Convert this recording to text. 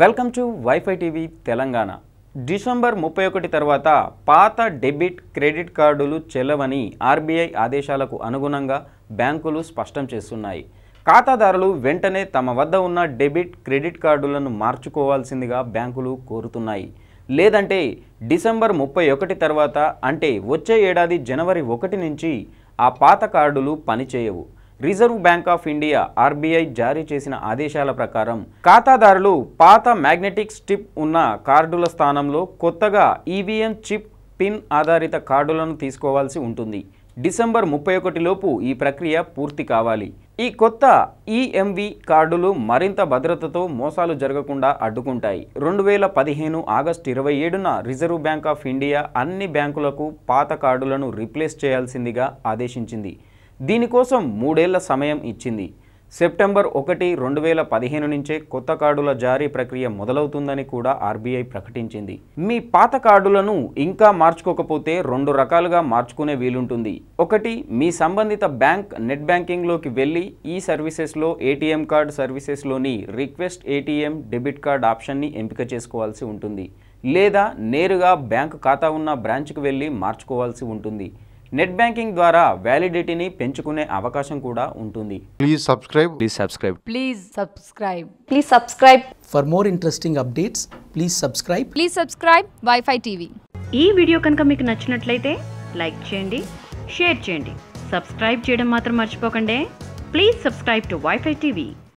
welcome to WiFi TV Telangana December ముప్పై ఒకటి తర్వాత పాత డెబిట్ క్రెడిట్ కార్డులు చెల్లవని ఆర్బీఐ ఆదేశాలకు అనుగుణంగా బ్యాంకులు స్పష్టం చేస్తున్నాయి ఖాతాదారులు వెంటనే తమ వద్ద ఉన్న డెబిట్ క్రెడిట్ కార్డులను మార్చుకోవాల్సిందిగా బ్యాంకులు కోరుతున్నాయి లేదంటే డిసెంబర్ ముప్పై ఒకటి తర్వాత అంటే వచ్చే ఏడాది జనవరి ఒకటి నుంచి ఆ పాత కార్డులు పనిచేయవు Reserve Bank of India RBI జారీ చేసిన ఆదేశాల ప్రకారం ఖాతాదారులు పాత మ్యాగ్నెటిక్ స్టిప్ ఉన్న కార్డుల స్థానంలో కొత్తగా ఈవీఎం చిప్ పిన్ ఆధారిత కార్డులను తీసుకోవాల్సి ఉంటుంది డిసెంబర్ ముప్పై ఒకటిలోపు ఈ ప్రక్రియ పూర్తి కావాలి ఈ కొత్త ఈఎంవి కార్డులు మరింత భద్రతతో మోసాలు జరగకుండా అడ్డుకుంటాయి రెండు వేల పదిహేను ఆగస్టు ఇరవై ఏడున రిజర్వ్ బ్యాంక్ ఆఫ్ ఇండియా అన్ని బ్యాంకులకు పాత కార్డులను రీప్లేస్ చేయాల్సిందిగా ఆదేశించింది దీనికోసం మూడేళ్ల సమయం ఇచ్చింది సెప్టెంబర్ ఒకటి రెండు వేల పదిహేను నుంచే కొత్త కార్డుల జారీ ప్రక్రియ మొదలవుతుందని కూడా ఆర్బీఐ ప్రకటించింది మీ పాత కార్డులను ఇంకా మార్చుకోకపోతే రెండు రకాలుగా మార్చుకునే వీలుంటుంది ఒకటి మీ సంబంధిత బ్యాంక్ నెట్ బ్యాంకింగ్లోకి వెళ్ళి ఈ సర్వీసెస్లో ఏటీఎం కార్డ్ సర్వీసెస్లోని రిక్వెస్ట్ ఏటీఎం డెబిట్ కార్డ్ ఆప్షన్ని ఎంపిక చేసుకోవాల్సి ఉంటుంది లేదా నేరుగా బ్యాంకు ఖాతా ఉన్న బ్రాంచ్కి వెళ్ళి మార్చుకోవాల్సి ఉంటుంది నెట్ బ్యాంకింగ్ ద్వారా వ్యాలిడిటీని పెంచుకునే అవకాశం కూడా ఉంటుంది please subscribe please subscribe please subscribe please subscribe for more interesting updates please subscribe please subscribe WiFi TV ఈ వీడియో కనుక మీకు నచ్చినట్లయితే లైక్ చేయండి షేర్ చేయండి సబ్స్క్రైబ్ చేయడం మాత్రం మర్చిపోకండి please subscribe to WiFi TV